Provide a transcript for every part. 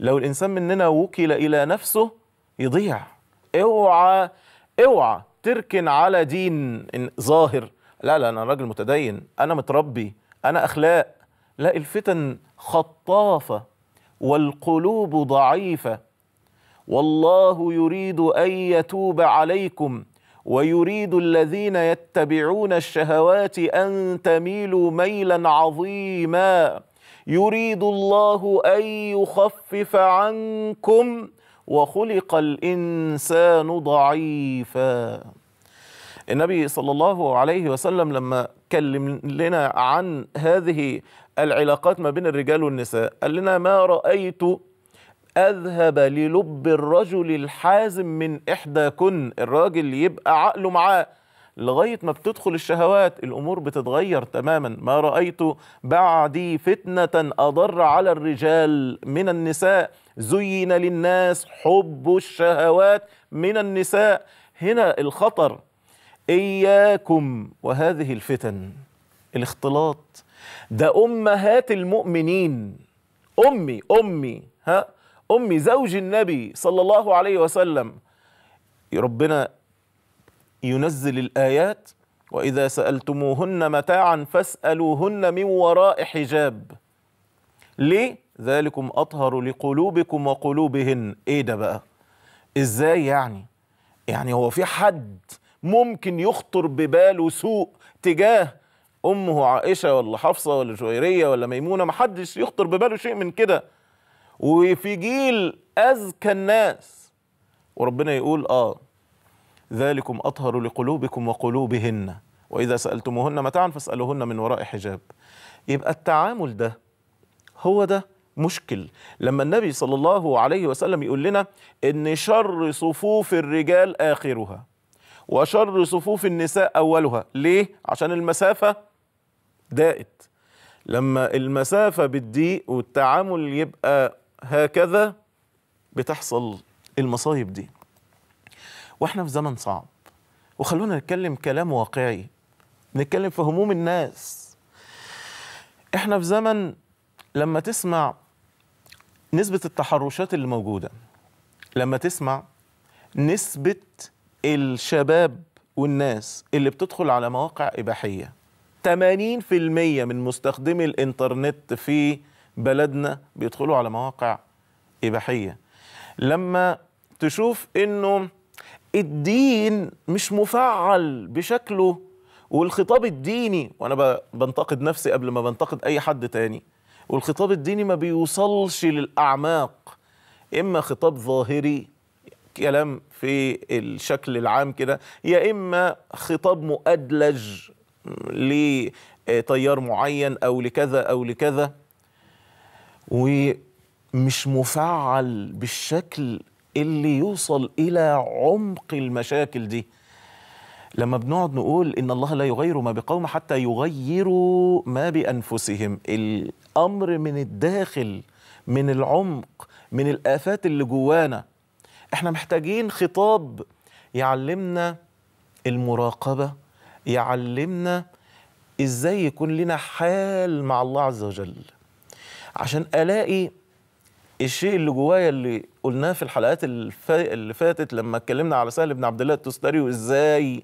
لو الإنسان مننا وكل إلى نفسه يضيع اوعى اوعى تركن على دين ظاهر لا لا أنا راجل متدين أنا متربي أنا أخلاق لا الفتن خطافة والقلوب ضعيفة والله يريد أن يتوب عليكم ويريد الذين يتبعون الشهوات أن تميلوا ميلا عظيما يريد الله أن يخفف عنكم وخلق الإنسان ضعيفا النبي صلى الله عليه وسلم لما كلم لنا عن هذه العلاقات ما بين الرجال والنساء قال لنا ما رأيت أذهب للب الرجل الحازم من إحدى كن الراجل يبقى عقله معاه لغاية ما بتدخل الشهوات الأمور بتتغير تماما ما رأيت بعدي فتنة أضر على الرجال من النساء زين للناس حب الشهوات من النساء هنا الخطر إياكم وهذه الفتن الاختلاط ده أمهات المؤمنين أمي أمي ها أمي زوج النبي صلى الله عليه وسلم ربنا ينزل الآيات وإذا سألتموهن متاعا فاسألوهن من وراء حجاب ليه؟ ذلكم أطهر لقلوبكم وقلوبهن إيه ده بقى؟ إزاي يعني؟ يعني هو في حد ممكن يخطر بباله سوء تجاه أمه عائشة ولا حفصة ولا جويرية ولا ميمونة محدش يخطر بباله شيء من كده وفي جيل أذكى الناس وربنا يقول آه ذلكم أطهر لقلوبكم وقلوبهن وإذا سألتموهن متاعا فاسألوهن من وراء حجاب يبقى التعامل ده هو ده مشكل لما النبي صلى الله عليه وسلم يقول لنا إن شر صفوف الرجال آخرها وشر صفوف النساء أولها ليه؟ عشان المسافة دائت لما المسافة بتضيق والتعامل يبقى هكذا بتحصل المصايب دي واحنا في زمن صعب وخلونا نتكلم كلام واقعي نتكلم في هموم الناس احنا في زمن لما تسمع نسبة التحرشات اللي موجودة لما تسمع نسبة الشباب والناس اللي بتدخل على مواقع إباحية 80% من مستخدمي الإنترنت في بلدنا بيدخلوا على مواقع إباحية لما تشوف إنه الدين مش مفعل بشكله والخطاب الديني وانا بنتقد نفسي قبل ما بنتقد اي حد تاني والخطاب الديني ما بيوصلش للاعماق اما خطاب ظاهري كلام في الشكل العام كده يا اما خطاب مؤدلج لتيار آه، معين او لكذا او لكذا ومش مفعل بالشكل اللي يوصل الى عمق المشاكل دي لما بنقعد نقول ان الله لا يغير ما بقوم حتى يغيروا ما بانفسهم الامر من الداخل من العمق من الافات اللي جوانا احنا محتاجين خطاب يعلمنا المراقبه يعلمنا ازاي يكون لنا حال مع الله عز وجل عشان الاقي الشيء اللي جوايا اللي قلناه في الحلقات اللي فاتت لما اتكلمنا على سهل بن عبد الله التستري وازاي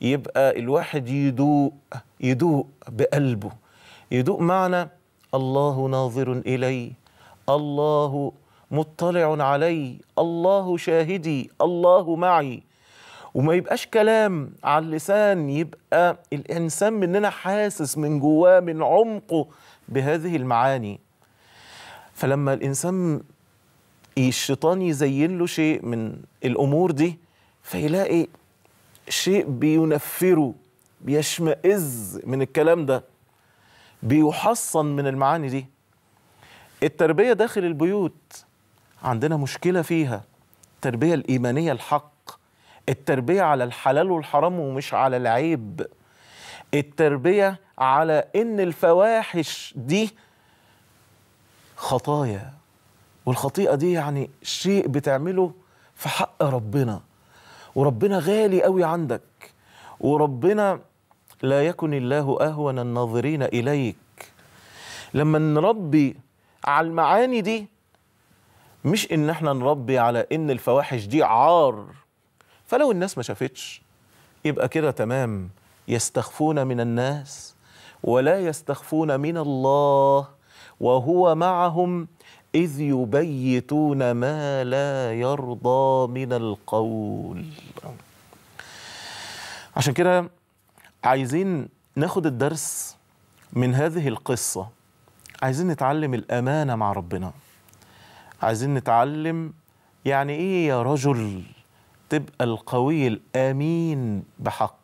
يبقى الواحد يدوق يدوق بقلبه يدوق معنى الله ناظر الي الله مطلع علي الله شاهدي الله معي وما يبقاش كلام على اللسان يبقى الانسان مننا حاسس من جواه من عمقه بهذه المعاني فلما الانسان الشيطان يزين له شيء من الامور دي فيلاقي شيء بينفره بيشمئز من الكلام ده بيحصن من المعاني دي التربيه داخل البيوت عندنا مشكله فيها التربيه الايمانيه الحق التربيه على الحلال والحرام ومش على العيب التربيه على ان الفواحش دي خطايا والخطيئة دي يعني شيء بتعمله في حق ربنا وربنا غالي قوي عندك وربنا لا يكن الله أهون الناظرين إليك لما نربي على المعاني دي مش إن احنا نربي على إن الفواحش دي عار فلو الناس ما شافتش يبقى كده تمام يستخفون من الناس ولا يستخفون من الله وهو معهم إذ يبيتون ما لا يرضى من القول عشان كده عايزين ناخد الدرس من هذه القصة عايزين نتعلم الأمانة مع ربنا عايزين نتعلم يعني إيه يا رجل تبقى القوي الامين بحق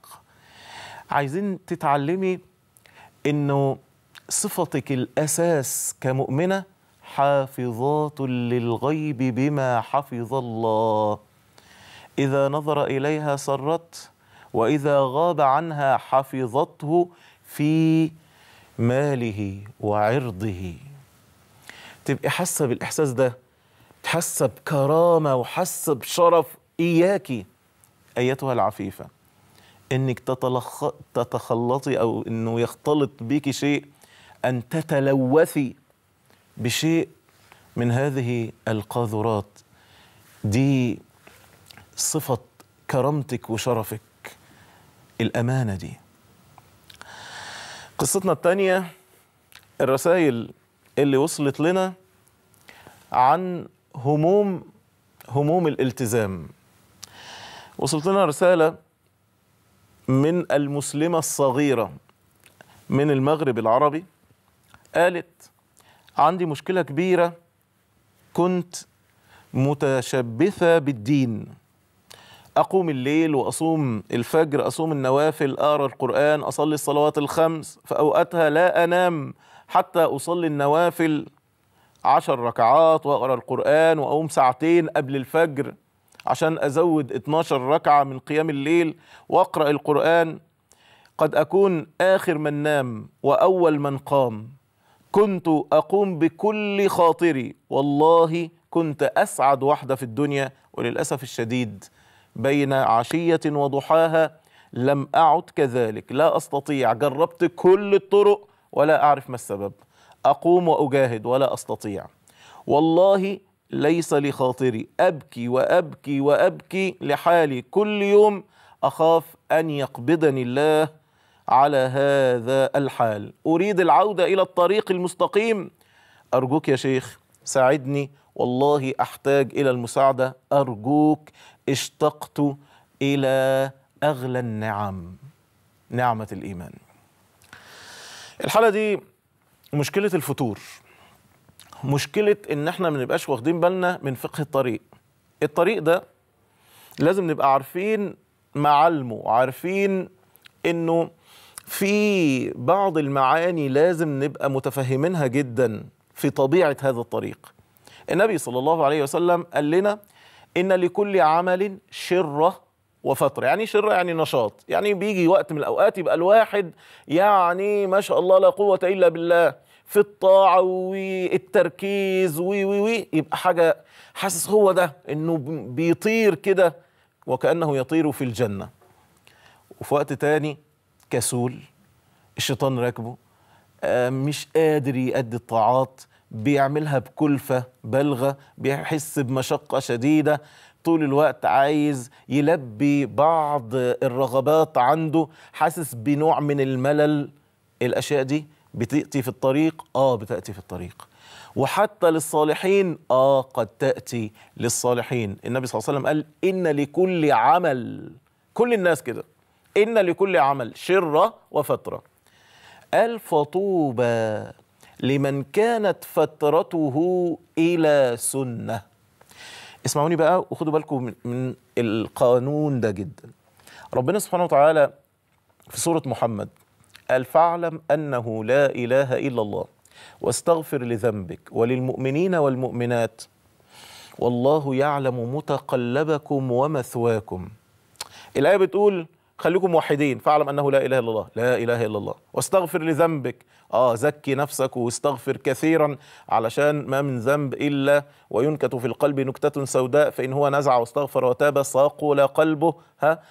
عايزين تتعلمي انه صفتك الأساس كمؤمنة حافظات للغيب بما حفظ الله إذا نظر إليها سرت وإذا غاب عنها حفظته في ماله وعرضه تبقي حاسة بالإحساس ده حاسة بكرامة وحاسة بشرف إياك أيتها العفيفة إنك تتلخ... تتخلطي أو إنه يختلط بك شيء أن تتلوثي بشيء من هذه القاذورات دي صفة كرامتك وشرفك الأمانة دي قصتنا الثانية الرسائل اللي وصلت لنا عن هموم هموم الالتزام وصلت لنا رسالة من المسلمة الصغيرة من المغرب العربي قالت عندي مشكلة كبيرة كنت متشبثة بالدين أقوم الليل وأصوم الفجر أصوم النوافل أقرأ القرآن أصلي الصلوات الخمس في أوقاتها لا أنام حتى أصلي النوافل عشر ركعات وأقرأ القرآن وأقوم ساعتين قبل الفجر عشان أزود 12 ركعة من قيام الليل وأقرأ القرآن قد أكون آخر من نام وأول من قام كنت أقوم بكل خاطري والله كنت أسعد واحدة في الدنيا وللأسف الشديد بين عشية وضحاها لم أعد كذلك لا أستطيع جربت كل الطرق ولا أعرف ما السبب أقوم وأجاهد ولا أستطيع والله ليس لخاطري أبكي وأبكي وأبكي لحالي كل يوم أخاف أن يقبضني الله على هذا الحال أريد العودة إلى الطريق المستقيم أرجوك يا شيخ ساعدني والله أحتاج إلى المساعدة أرجوك اشتقت إلى أغلى النعم نعمة الإيمان الحالة دي مشكلة الفتور مشكلة إن إحنا ما نبقاش واخدين بالنا من فقه الطريق الطريق ده لازم نبقى عارفين معالمه عارفين إنه في بعض المعاني لازم نبقى متفهمينها جدا في طبيعة هذا الطريق النبي صلى الله عليه وسلم قال لنا إن لكل عمل شرة وفترة يعني شرة يعني نشاط يعني بيجي وقت من الأوقات يبقى الواحد يعني ما شاء الله لا قوة إلا بالله في الطاعة والتركيز وي وي وي يبقى حاجة حاسس هو ده إنه بيطير كده وكأنه يطير في الجنة وفي وقت تاني كسول الشيطان راكبه آه، مش قادر يأدي الطاعات بيعملها بكلفة بالغة بيحس بمشقة شديدة طول الوقت عايز يلبي بعض الرغبات عنده حاسس بنوع من الملل الأشياء دي بتأتي في الطريق آه بتأتي في الطريق وحتى للصالحين آه قد تأتي للصالحين النبي صلى الله عليه وسلم قال إن لكل عمل كل الناس كده إن لكل عمل شرة وفترة قال فطوبى لمن كانت فترته إلى سنة اسمعوني بقى وخدوا بالكم من القانون ده جدا ربنا سبحانه وتعالى في سورة محمد قال فاعلم أنه لا إله إلا الله واستغفر لذنبك وللمؤمنين والمؤمنات والله يعلم متقلبكم ومثواكم الآية بتقول خليكم موحدين فاعلم انه لا اله الا الله لا اله الا الله واستغفر لذنبك اه زكي نفسك واستغفر كثيرا علشان ما من ذنب الا وينكت في القلب نكته سوداء فان هو نزع واستغفر وتاب صقل قلبه ها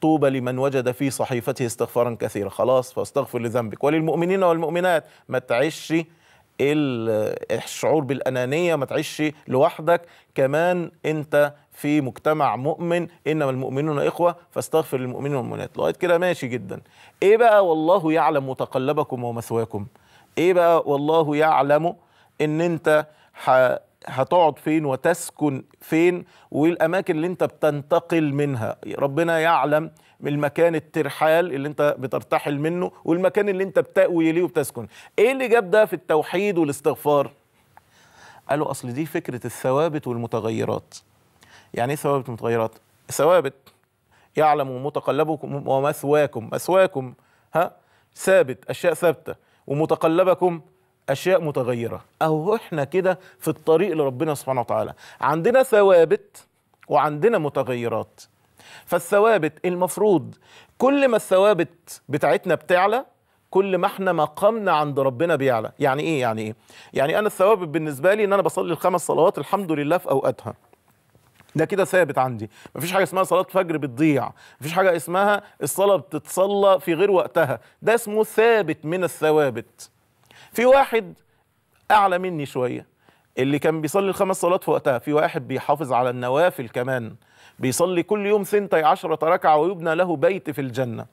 طوبى لمن وجد في صحيفته استغفارا كثيرا خلاص فاستغفر لذنبك وللمؤمنين والمؤمنات ما تعيشش الشعور بالانانيه ما تعيش لوحدك كمان انت في مجتمع مؤمن انما المؤمنون اخوه فاستغفر للمؤمنين والمؤمنات لغايه كده ماشي جدا ايه بقى والله يعلم متقلبكم ومثواكم ايه بقى والله يعلم ان انت هتقعد فين وتسكن فين والاماكن اللي انت بتنتقل منها ربنا يعلم من المكان الترحال اللي انت بترتحل منه والمكان اللي انت بتأوي ليه وبتسكن ايه اللي جاب ده في التوحيد والاستغفار قالوا اصل دي فكره الثوابت والمتغيرات يعني ايه ثوابت والمتغيرات ثوابت يعلم متقلبكم ومثواكم مثواكم ها ثابت اشياء ثابته ومتقلبكم اشياء متغيره اهو احنا كده في الطريق لربنا سبحانه وتعالى عندنا ثوابت وعندنا متغيرات فالثوابت المفروض كل ما الثوابت بتاعتنا بتعلى كل ما احنا مقامنا عند ربنا بيعلى يعني ايه يعني ايه يعني انا الثوابت بالنسبه لي ان انا بصلي الخمس صلوات الحمد لله في اوقاتها ده كده ثابت عندي مفيش حاجه اسمها صلاه فجر بتضيع مفيش حاجه اسمها الصلاه بتتصلى في غير وقتها ده اسمه ثابت من الثوابت في واحد اعلى مني شويه اللي كان بيصلي الخمس صلوات في وقتها في واحد بيحافظ على النوافل كمان بيصلي كل يوم سنتي عشرة ركعة ويبنى له بيت في الجنة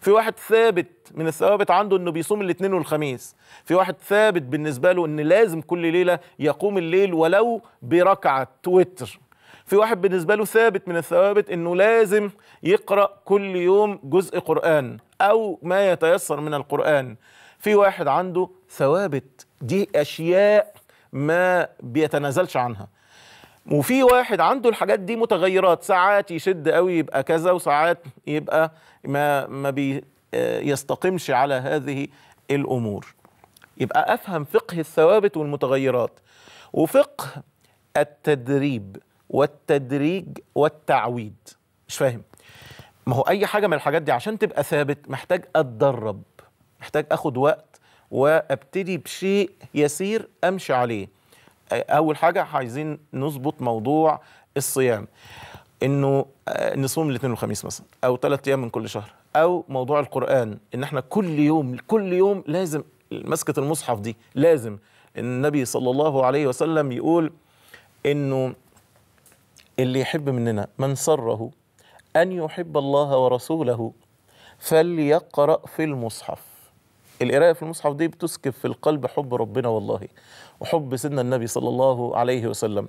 في واحد ثابت من الثوابت عنده انه بيصوم الاثنين والخميس في واحد ثابت بالنسبة له ان لازم كل ليلة يقوم الليل ولو بركعة وتر في واحد بالنسبة له ثابت من الثوابت انه لازم يقرأ كل يوم جزء قرآن او ما يتيسر من القرآن في واحد عنده ثوابت دي اشياء ما بيتنازلش عنها وفي واحد عنده الحاجات دي متغيرات ساعات يشد قوي يبقى كذا وساعات يبقى ما ما بيستقمش آه، على هذه الامور يبقى افهم فقه الثوابت والمتغيرات وفقه التدريب والتدريج والتعويد مش فاهم ما هو اي حاجه من الحاجات دي عشان تبقى ثابت محتاج اتدرب محتاج اخد وقت وابتدي بشيء يسير امشي عليه اول حاجه عايزين نظبط موضوع الصيام انه آه، نصوم الاثنين والخميس مثلا او ثلاث ايام من كل شهر او موضوع القران ان احنا كل يوم كل يوم لازم مسكه المصحف دي لازم النبي صلى الله عليه وسلم يقول انه اللي يحب مننا من سره ان يحب الله ورسوله فليقرا في المصحف القراءة في المصحف دي بتسكب في القلب حب ربنا والله وحب سيدنا النبي صلى الله عليه وسلم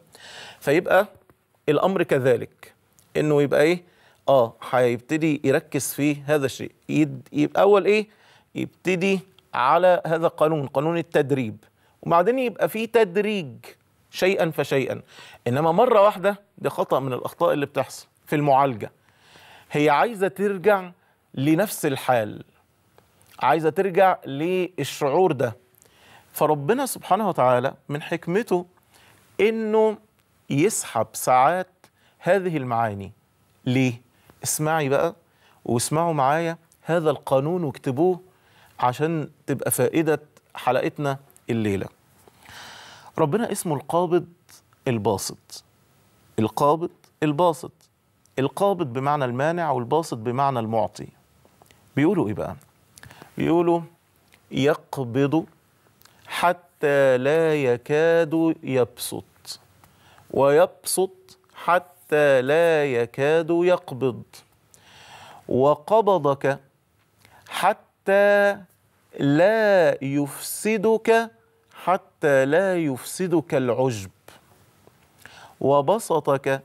فيبقى الأمر كذلك إنه يبقى إيه آه هيبتدي يركز في هذا الشيء يبقى أول إيه يبتدي على هذا قانون قانون التدريب وبعدين يبقى في تدريج شيئا فشيئا إنما مرة واحدة ده خطأ من الأخطاء اللي بتحصل في المعالجة هي عايزة ترجع لنفس الحال عايزه ترجع للشعور ده فربنا سبحانه وتعالى من حكمته انه يسحب ساعات هذه المعاني ليه اسمعي بقى واسمعوا معايا هذا القانون واكتبوه عشان تبقى فائده حلقتنا الليله ربنا اسمه القابض الباسط القابض الباسط القابض بمعنى المانع والباسط بمعنى المعطي بيقولوا ايه بقى يقولوا يقبض حتى لا يكاد يبسط ويبسط حتى لا يكاد يقبض وقبضك حتى لا يفسدك حتى لا يفسدك العجب وبسطك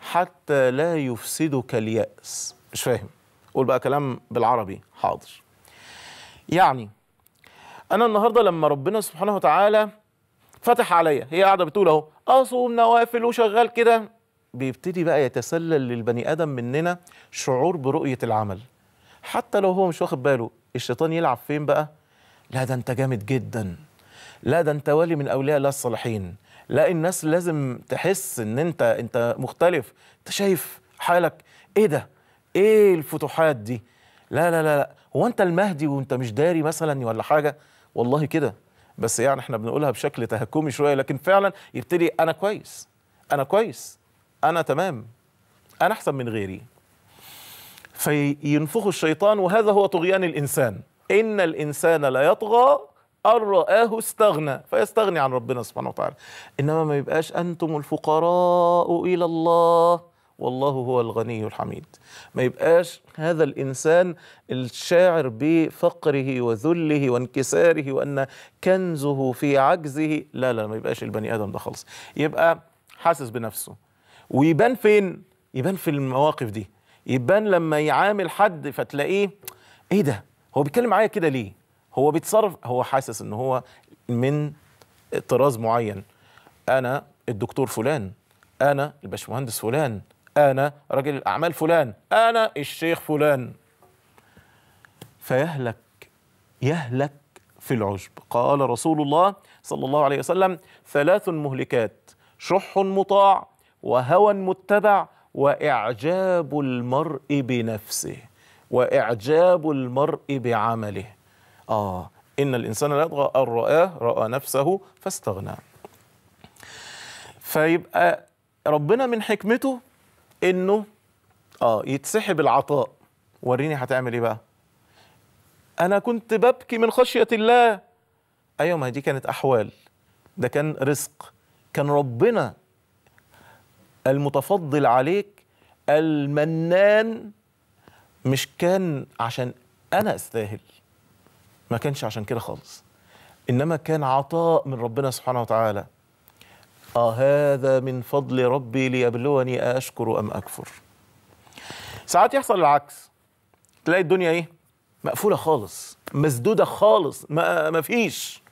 حتى لا يفسدك اليأس مش فاهم قول بقى كلام بالعربي حاضر يعني انا النهارده لما ربنا سبحانه وتعالى فتح عليا هي قاعده بتقول اهو اصوم نوافل وشغال كده بيبتدي بقى يتسلل للبني ادم مننا شعور برؤيه العمل حتى لو هو مش واخد باله الشيطان يلعب فين بقى لا ده انت جامد جدا لا ده انت ولي من اولياء الله الصالحين لا الناس لازم تحس ان انت انت مختلف انت شايف حالك ايه ده ايه الفتوحات دي لا لا لا, لا. هو انت المهدي وانت مش داري مثلا ولا حاجه والله كده بس يعني احنا بنقولها بشكل تهكمي شويه لكن فعلا يبتدي انا كويس انا كويس انا تمام انا احسن من غيري فينفخ الشيطان وهذا هو طغيان الانسان ان الانسان لا يطغى ان رآه استغنى فيستغني عن ربنا سبحانه وتعالى انما ما يبقاش انتم الفقراء الى الله والله هو الغني الحميد ما يبقاش هذا الإنسان الشاعر بفقره وذله وانكساره وأن كنزه في عجزه لا لا ما يبقاش البني آدم ده خالص يبقى حاسس بنفسه ويبان فين يبان في المواقف دي يبان لما يعامل حد فتلاقيه ايه ده هو بيتكلم معايا كده ليه هو بيتصرف هو حاسس ان هو من طراز معين انا الدكتور فلان انا الباشمهندس فلان أنا رجل الأعمال فلان أنا الشيخ فلان فيهلك يهلك في العشب قال رسول الله صلى الله عليه وسلم ثلاث مهلكات شح مطاع وهوى متبع واعجاب المرء بنفسه واعجاب المرء بعمله اه ان الانسان لا يطغى ان راه راى نفسه فاستغنى فيبقى ربنا من حكمته انه اه يتسحب العطاء وريني هتعمل ايه بقى انا كنت ببكي من خشيه الله ايوه ما دي كانت احوال ده كان رزق كان ربنا المتفضل عليك المنان مش كان عشان انا استاهل ما كانش عشان كده خالص انما كان عطاء من ربنا سبحانه وتعالى آه هذا من فضل ربي ليبلوني أشكر أم أكفر ساعات يحصل العكس تلاقي الدنيا إيه مقفولة خالص مسدودة خالص ما مفيش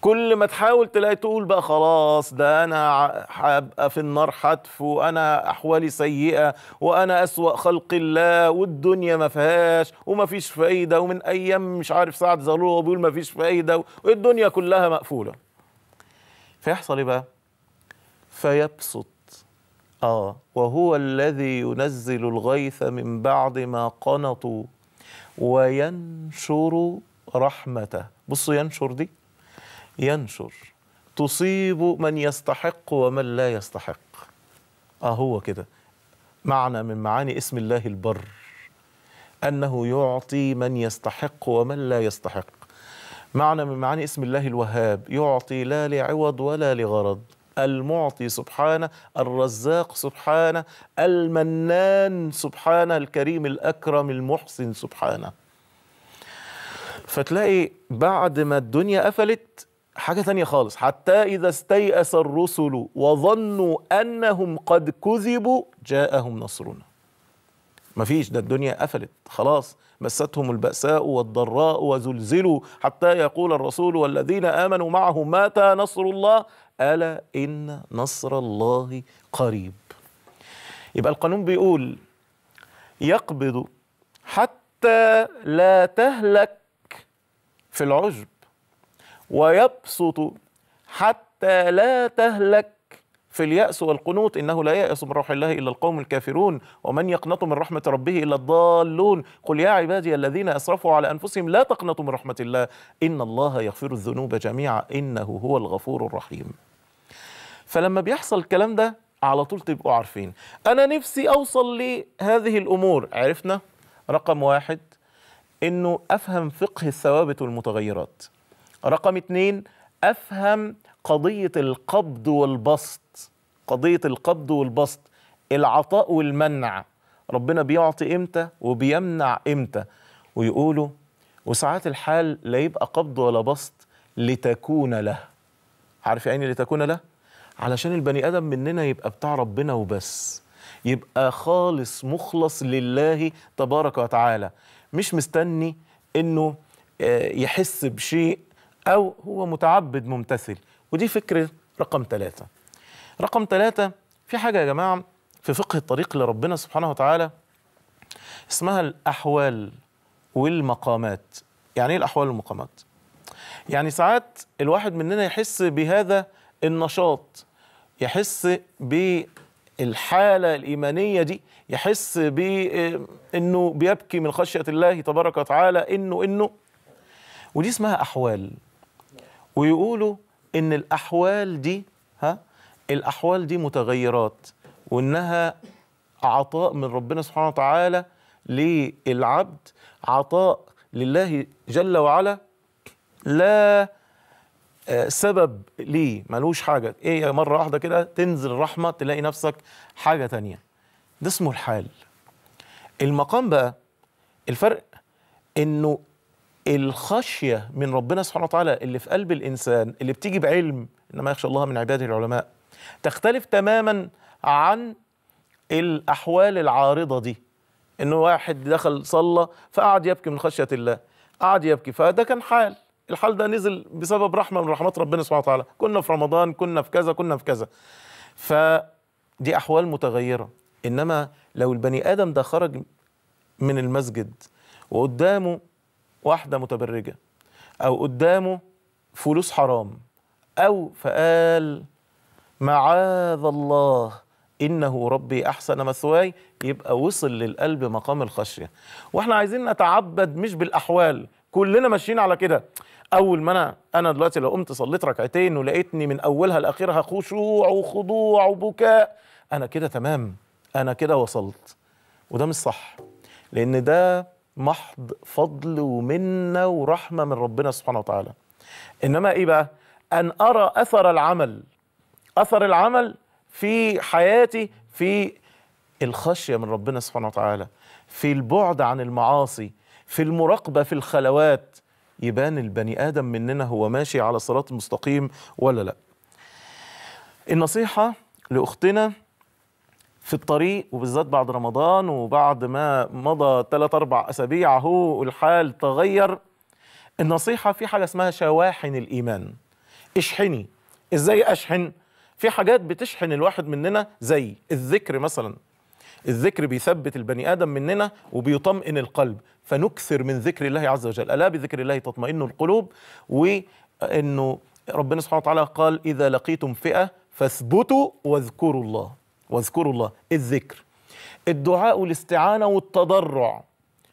كل ما تحاول تلاقي تقول بقى خلاص ده انا هبقى في النار حتف وانا احوالي سيئه وانا اسوا خلق الله والدنيا ما فيهاش وما فيش فايده ومن ايام مش عارف سعد زغلول وهو بيقول ما فيش فايده والدنيا كلها مقفوله فيحصل ايه بقى فيبسط آه وهو الذي ينزل الغيث من بعد ما قنطوا وينشر رحمته بصوا ينشر دي ينشر تصيب من يستحق ومن لا يستحق آه هو كده معنى من معاني اسم الله البر أنه يعطي من يستحق ومن لا يستحق معنى من معاني اسم الله الوهاب يعطي لا لعوض ولا لغرض المعطي سبحانه الرزاق سبحانه المنان سبحانه الكريم الأكرم المحسن سبحانه فتلاقي بعد ما الدنيا قفلت حاجة ثانيه خالص حتى إذا استيأس الرسل وظنوا أنهم قد كذبوا جاءهم نصرنا مفيش ده الدنيا قفلت خلاص مستهم البأساء والضراء وزلزلوا حتى يقول الرسول والذين آمنوا معه متى نصر الله ألا إن نصر الله قريب يبقى القانون بيقول يقبض حتى لا تهلك في العجب ويبسط حتى لا تهلك في اليأس والقنوط إنه لا يأس من روح الله إلا القوم الكافرون ومن يقنط من رحمة ربه إلا الضالون قل يا عبادي الذين أسرفوا على أنفسهم لا تقنطوا من رحمة الله إن الله يغفر الذنوب جميعا إنه هو الغفور الرحيم فلما بيحصل الكلام ده على طول تبقوا عارفين أنا نفسي أوصل لهذه الأمور عرفنا رقم واحد إنه أفهم فقه الثوابت والمتغيرات رقم اتنين أفهم قضية القبض والبسط قضية القبض والبسط العطاء والمنع ربنا بيعطي إمتى وبيمنع إمتى ويقولوا وساعات الحال لا يبقى قبض ولا بسط لتكون له عارف يعني إيه لتكون له علشان البني آدم مننا يبقى بتاع ربنا وبس يبقى خالص مخلص لله تبارك وتعالى مش مستني انه آه، يحس بشيء او هو متعبد ممتثل ودي فكره رقم ثلاثه رقم ثلاثة في حاجة يا جماعة في فقه الطريق لربنا سبحانه وتعالى اسمها الأحوال والمقامات يعني إيه الأحوال والمقامات؟ يعني ساعات الواحد مننا يحس بهذا النشاط يحس بالحالة الإيمانية دي يحس بأنه بيبكي من خشية الله تبارك وتعالى إنه إنه ودي اسمها أحوال ويقولوا إن الأحوال دي ها الأحوال دي متغيرات وإنها عطاء من ربنا سبحانه وتعالى للعبد عطاء لله جل وعلا لا آه، سبب ليه ملوش حاجة إيه مرة واحدة كده تنزل رحمة تلاقي نفسك حاجة تانية ده اسمه الحال المقام بقى الفرق إنه الخشية من ربنا سبحانه وتعالى اللي في قلب الإنسان اللي بتيجي بعلم إنما يخشى الله من عباده العلماء تختلف تماما عن الأحوال العارضة دي إنه واحد دخل صلى فقعد يبكي من خشية الله قعد يبكي فده كان حال الحال ده نزل بسبب رحمة من رحمات ربنا سبحانه وتعالى كنا في رمضان كنا في كذا كنا في كذا فدي أحوال متغيرة إنما لو البني آدم ده خرج من المسجد وقدامه واحدة متبرجة أو قدامه فلوس حرام أو فقال معاذ الله إنه ربي أحسن مثواي يبقى وصل للقلب مقام الخشية وإحنا عايزين نتعبد مش بالأحوال كلنا ماشيين على كده اول ما انا انا دلوقتي لو قمت صليت ركعتين ولقيتني من اولها لاخرها خشوع وخضوع وبكاء انا كده تمام انا كده وصلت وده مش صح لان ده محض فضل ومنه ورحمه من ربنا سبحانه وتعالى انما ايه بقى ان ارى اثر العمل اثر العمل في حياتي في الخشيه من ربنا سبحانه وتعالى في البعد عن المعاصي في المراقبه في الخلوات يبان البني ادم مننا هو ماشي على صراط مستقيم ولا لا النصيحه لاختنا في الطريق وبالذات بعد رمضان وبعد ما مضى 3 اربع اسابيع اهو الحال تغير النصيحه في حاجه اسمها شواحن الايمان اشحني ازاي اشحن في حاجات بتشحن الواحد مننا زي الذكر مثلا الذكر بيثبت البني ادم مننا وبيطمئن القلب فنكثر من ذكر الله عز وجل الا بذكر الله تطمئن القلوب وانه ربنا سبحانه وتعالى قال اذا لقيتم فئه فاثبتوا واذكروا الله واذكروا الله الذكر الدعاء والاستعانه والتضرع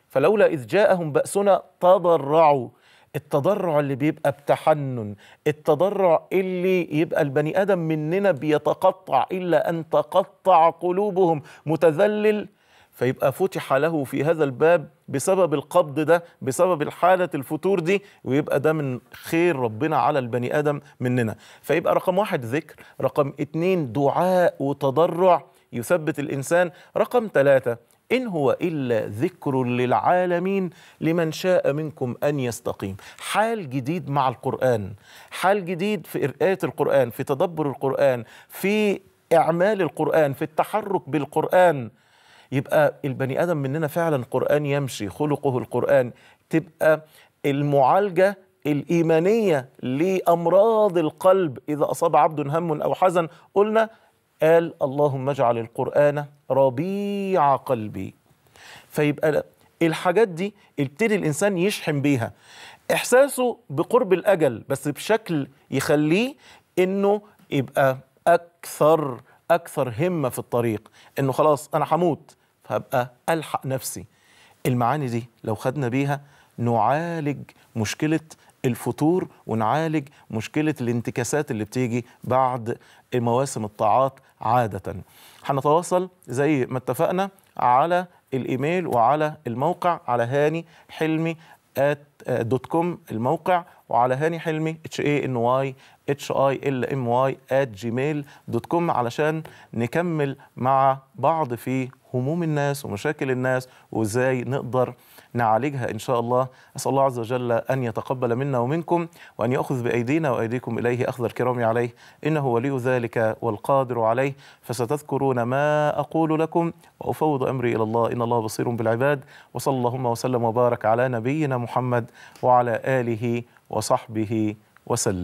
فلولا اذ جاءهم باسنا تضرعوا التضرع اللي بيبقى بتحنن التضرع اللي يبقى البني ادم مننا بيتقطع الا ان تقطع قلوبهم متذلل فيبقى فتح له في هذا الباب بسبب القبض ده بسبب الحالة الفتور دي ويبقى ده من خير ربنا على البني آدم مننا فيبقى رقم واحد ذكر رقم اتنين دعاء وتضرع يثبت الإنسان رقم ثلاثة إن هو إلا ذكر للعالمين لمن شاء منكم أن يستقيم حال جديد مع القرآن حال جديد في قراءة القرآن في تدبر القرآن في إعمال القرآن في التحرك بالقرآن يبقى البني آدم مننا فعلا قرآن يمشي خلقه القرآن تبقى المعالجة الإيمانية لأمراض القلب إذا أصاب عبد هم أو حزن قلنا قال اللهم اجعل القرآن ربيع قلبي فيبقى الحاجات دي يبتدي الإنسان يشحن بيها إحساسه بقرب الأجل بس بشكل يخليه إنه يبقى أكثر أكثر همة في الطريق إنه خلاص أنا هموت فهبقى ألحق نفسي المعاني دي لو خدنا بيها نعالج مشكلة الفتور ونعالج مشكله الانتكاسات اللي بتيجي بعد مواسم الطاعات عاده هنتواصل زي ما اتفقنا على الايميل وعلى الموقع على هاني حلمي دوت كوم الموقع وعلى هاني حلمي اتش اي ان واي اتش اي ال ام واي ات جيميل دوت كوم علشان نكمل مع بعض في هموم الناس ومشاكل الناس وازاي نقدر نعالجها إن شاء الله أسأل الله عز وجل أن يتقبل منا ومنكم وأن يأخذ بأيدينا وأيديكم إليه أخذ الكرام عليه إنه ولي ذلك والقادر عليه فستذكرون ما أقول لكم وأفوض أمري إلى الله إن الله بصير بالعباد وصلى اللهم وسلم وبارك على نبينا محمد وعلى آله وصحبه وسلم